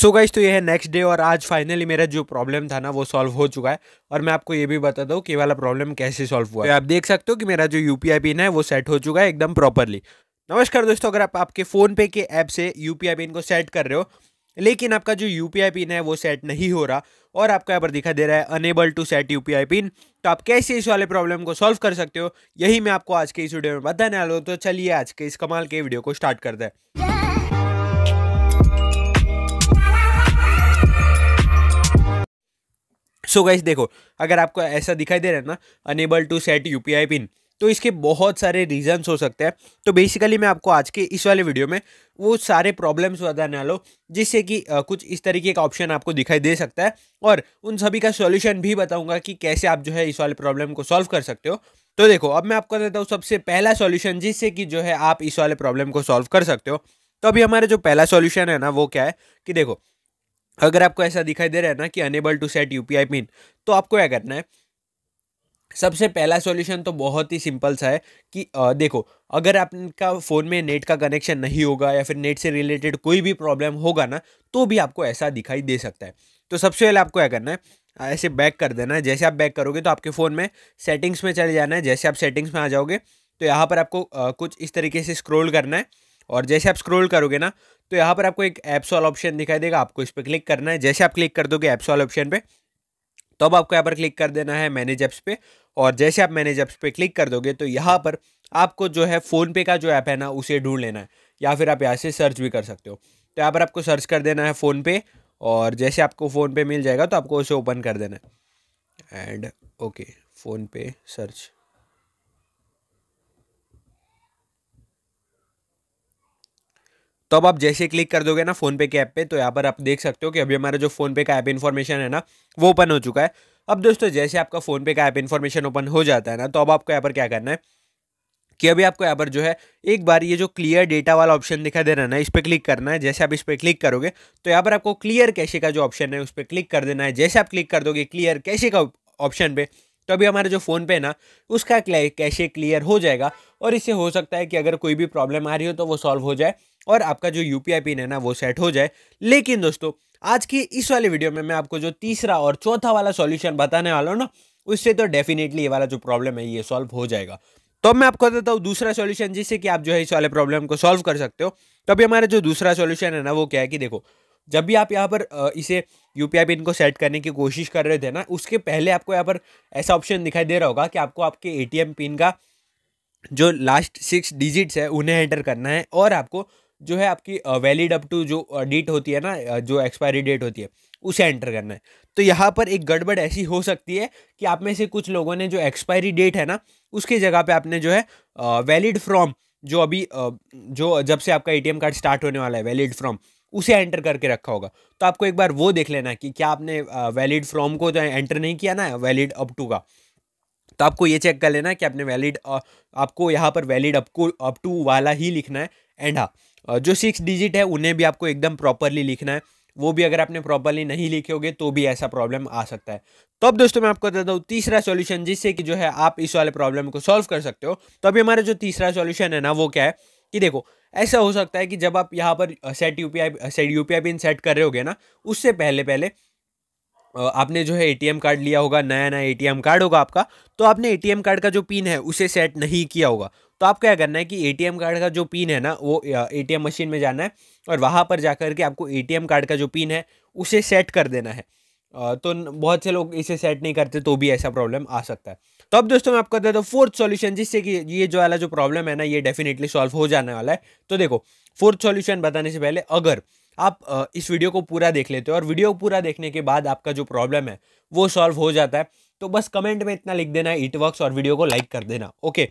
सो so guys तो ये है नेक्स्ट डे और आज फाइनली मेरा जो प्रॉब्लम था ना वो सॉल्व हो चुका है और मैं आपको ये भी बता दूँ कि वाला प्रॉब्लम कैसे सॉल्व हुआ है तो आप देख सकते हो कि मेरा जो यू पिन है वो सेट हो चुका है एकदम प्रॉपरली नमस्कार दोस्तों अगर आप आपके फ़ोन पे के ऐप से यू पिन को सेट कर रहे हो लेकिन आपका जो यू पिन है वो सेट नहीं हो रहा और आपको यहाँ पर दिखा दे रहा है unable to set U pin तो आप कैसे इस वाले प्रॉब्लम को सॉल्व कर सकते हो यही मैं आपको आज के इस वीडियो में बताने वाला हूँ तो चलिए आज के इस कमाल के वीडियो को स्टार्ट करते हैं सो गाइस देखो अगर आपको ऐसा दिखाई दे रहा है ना unable to set UPI pin तो इसके बहुत सारे रीजंस हो सकते हैं तो बेसिकली मैं आपको आज के इस वाले वीडियो में वो सारे प्रॉब्लम्स बताने वाला हूँ जिससे कि कुछ इस तरीके का ऑप्शन आपको दिखाई दे सकता है और उन सभी का सॉल्यूशन भी बताऊंगा कि कैसे आप जो है इस वाले प्रॉब्लम को सॉल्व कर सकते हो तो देखो अब मैं आपको देता हूँ सबसे पहला सोल्यूशन जिससे कि जो है आप इस वाले प्रॉब्लम को सॉल्व कर सकते हो तो अभी हमारा जो पहला सोल्यूशन है ना वो क्या है कि देखो अगर आपको ऐसा दिखाई दे रहा है ना कि unable to set U pin तो आपको क्या करना है सबसे पहला सॉल्यूशन तो बहुत ही सिंपल सा है कि आ, देखो अगर आपका फ़ोन में नेट का कनेक्शन नहीं होगा या फिर नेट से रिलेटेड कोई भी प्रॉब्लम होगा ना तो भी आपको ऐसा दिखाई दे सकता है तो सबसे पहले आपको क्या करना है ऐसे बैक कर देना है जैसे आप बैक करोगे तो आपके फ़ोन में सेटिंग्स में चले जाना है जैसे आप सेटिंग्स में आ जाओगे तो यहाँ पर आपको आ, कुछ इस तरीके से स्क्रोल करना है और जैसे आप स्क्रोल करोगे ना तो यहाँ पर आपको एक ऐप्स वाला ऑप्शन दिखाई देगा आपको इस पर क्लिक करना है जैसे आप क्लिक कर दोगे ऐप्स वाले ऑप्शन पे तो अब आपको यहाँ पर क्लिक कर देना है मैनेज ऐप्स पे और जैसे आप मैनेज ऐप्स पे क्लिक कर दोगे तो यहाँ पर आपको जो है फ़ोनपे का जो ऐप है ना उसे ढूंढ लेना है या फिर आप यहाँ से सर्च भी कर सकते हो तो यहाँ पर आपको सर्च कर देना है फ़ोनपे और जैसे आपको फ़ोनपे मिल जाएगा तो आपको उसे ओपन कर देना है एंड ओके फ़ोनपे सर्च तो अब आप जैसे क्लिक कर दोगे ना फोनपे के ऐप पे तो यहाँ पर आप देख सकते हो कि अभी हमारा जो फोनपे का ऐप इन्फॉर्मेशन है ना वो ओपन हो चुका है अब दोस्तों जैसे आपका फोनपे का ऐप इन्फॉर्मेशन ओपन हो जाता है ना तो अब आपको यहाँ पर क्या करना है कि अभी आपको यहाँ पर जो है एक बार ये जो क्लियर डेटा वाला ऑप्शन दिखा दे रहा है ना इस पर क्लिक करना है जैसे आप इस पर क्लिक करोगे तो यहाँ पर आपको क्लियर कैशे का जो ऑप्शन है उस पर क्लिक कर देना है जैसे आप क्लिक कर दोगे क्लियर कैसे का ऑप्शन पे तो अभी हमारा जो फ़ोन पे ना उसका कैशे क्लियर हो जाएगा और इससे हो सकता है कि अगर कोई भी प्रॉब्लम आ रही हो तो वो सॉल्व हो जाए और आपका जो यू पिन है ना वो सेट हो जाए लेकिन दोस्तों आज की इस वाले वीडियो में मैं आपको जो तीसरा और चौथा वाला सॉल्यूशन बताने वाला हूँ ना उससे तो डेफिनेटली ये वाला जो प्रॉब्लम है ये सॉल्व हो जाएगा तो मैं आपको देता हूँ दूसरा सॉल्यूशन जिससे कि आप जो है इस वाले प्रॉब्लम को सॉल्व कर सकते हो तो अभी हमारा जो दूसरा सॉल्यूशन है ना वो क्या है कि देखो जब भी आप यहाँ पर इसे यू पी पिन को सेट करने की कोशिश कर रहे थे ना उसके पहले आपको यहाँ पर ऐसा ऑप्शन दिखाई दे रहा होगा कि आपको आपके ए पिन का जो लास्ट सिक्स डिजिट्स है उन्हें एंटर करना है और आपको जो है आपकी वैलिड अप टू जो डेट होती है ना जो एक्सपायरी डेट होती है उसे एंटर करना है तो यहाँ पर एक गड़बड़ ऐसी हो सकती है कि आप में से कुछ लोगों ने जो एक्सपायरी डेट है ना उसकी जगह पे आपने जो है वैलिड फ्रॉम जो अभी जो जब से आपका एटीएम कार्ड स्टार्ट होने वाला है वैलिड फ्रॉम उसे एंटर करके रखा होगा तो आपको एक बार वो देख लेना कि क्या आपने वैलिड फ्रॉम को जो तो एंटर नहीं किया ना वैलिड अप टू का तो आपको ये चेक कर लेना कि आपने वैलिड आपको यहाँ पर वैलिड अप को अप टू वाला ही लिखना है एंड हाँ जो सिक्स डिजिट है उन्हें भी आपको एकदम प्रॉपरली लिखना है वो भी अगर आपने प्रॉपरली नहीं लिखे होगे तो भी ऐसा प्रॉब्लम आ सकता है तो अब दोस्तों मैं आपको बताता हूँ तीसरा सॉल्यूशन जिससे कि जो है आप इस वाले प्रॉब्लम को सॉल्व कर सकते हो तो अभी हमारा जो तीसरा सॉल्यूशन है ना वो क्या है कि देखो ऐसा हो सकता है कि जब आप यहाँ पर set U set U pin set कर रहे होगे ना उससे पहले पहले आपने जो है एटीएम कार्ड लिया होगा नया नया एम कार्ड होगा आपका तो आपने एम कार्ड का जो पिन है उसे सेट नहीं किया होगा तो आप क्या करना है कि एटीएम कार्ड का जो पिन है ना वो एटीएम मशीन में जाना है और वहाँ पर जा कर के आपको एटीएम कार्ड का जो पिन है उसे सेट कर देना है तो बहुत से लोग इसे सेट नहीं करते तो भी ऐसा प्रॉब्लम आ सकता है तो अब दोस्तों मैं आपको बता हूँ फोर्थ सॉल्यूशन जिससे कि ये जो वाला जो प्रॉब्लम है ना ये डेफिनेटली सॉल्व हो जाने वाला है तो देखो फोर्थ सॉल्यूशन बताने से पहले अगर आप इस वीडियो को पूरा देख लेते हो और वीडियो पूरा देखने के बाद आपका जो प्रॉब्लम है वो सॉल्व हो जाता है तो बस कमेंट में इतना लिख देना है इट वर्क्स और वीडियो को लाइक कर देना ओके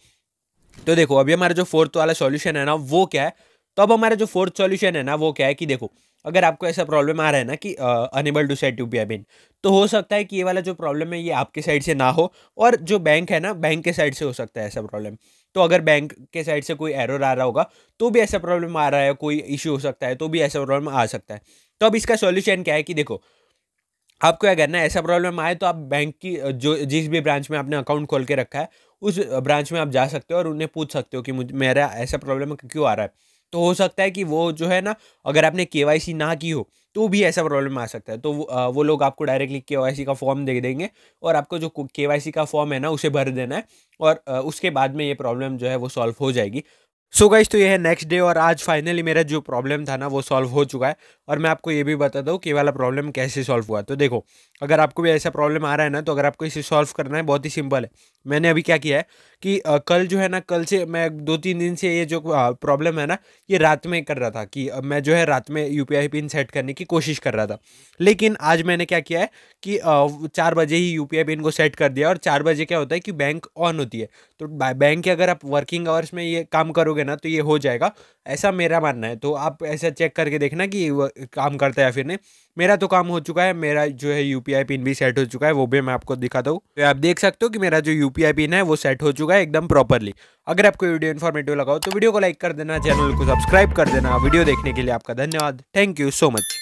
तो देखो अभी हमारा जो फोर्थ वाला सॉल्यूशन है ना वो क्या है तो अब हमारा जो फोर्थ सॉल्यूशन है ना वो क्या है कि देखो अगर आपको ऐसा प्रॉब्लम आ रहा है ना कि unable to set U P तो हो सकता है कि ये वाला जो प्रॉब्लम है ये आपके साइड से ना हो और जो बैंक है ना बैंक के साइड से हो सकता है ऐसा प्रॉब्लम तो अगर बैंक के साइड से कोई एरर आ रहा होगा तो भी ऐसा प्रॉब्लम आ रहा है कोई इश्यू हो सकता है तो भी ऐसा प्रॉब्लम आ सकता है तो अब इसका सॉल्यूशन क्या है कि देखो आपको क्या करना है ऐसा प्रॉब्लम आए तो आप बैंक की जो जिस भी ब्रांच में आपने अकाउंट खोल के रखा है उस ब्रांच में आप जा सकते हो और उन्हें पूछ सकते हो कि मुझे मेरा ऐसा प्रॉब्लम क्यों आ रहा है तो हो सकता है कि वो जो है ना अगर आपने के ना की हो तो भी ऐसा प्रॉब्लम आ सकता है तो वो, आ, वो लोग आपको डायरेक्टली के का फॉर्म दे देंगे और आपको जो के का फॉर्म है ना उसे भर देना है और आ, उसके बाद में ये प्रॉब्लम जो है वो सॉल्व हो जाएगी सो so गाइज तो ये है नेक्स्ट डे और आज फाइनली मेरा जो प्रॉब्लम था ना वो सॉल्व हो चुका है और मैं आपको ये भी बता दूँ कि वाला प्रॉब्लम कैसे सॉल्व हुआ तो देखो अगर आपको भी ऐसा प्रॉब्लम आ रहा है ना तो अगर आपको इसे सॉल्व करना है बहुत ही सिंपल है मैंने अभी क्या किया है कि कल जो है ना कल से मैं दो तीन दिन से ये जो प्रॉब्लम है ना ये रात में कर रहा था कि मैं जो है रात में यू पिन सेट करने की कोशिश कर रहा था लेकिन आज मैंने क्या किया है कि चार बजे ही यू पिन को सेट कर दिया और चार बजे क्या होता है कि बैंक ऑन होती है तो बैंक के अगर आप वर्किंग आवर्स में ये काम करोगे ना तो ये हो जाएगा ऐसा मेरा मानना है तो आप ऐसा चेक करके देखना कि काम करता है या फिर नहीं मेरा तो काम हो चुका है मेरा जो है यू पिन भी सेट हो चुका है वो भी मैं आपको दिखाता हूँ तो आप देख सकते हो कि मेरा जो यू पिन है वो सेट हो चुका होगा एकदम प्रॉपरली अगर आपको वीडियो इन्फॉर्मेटिव लगाओ तो वीडियो को लाइक कर देना चैनल को सब्सक्राइब कर देना वीडियो देखने के लिए आपका धन्यवाद थैंक यू सो मच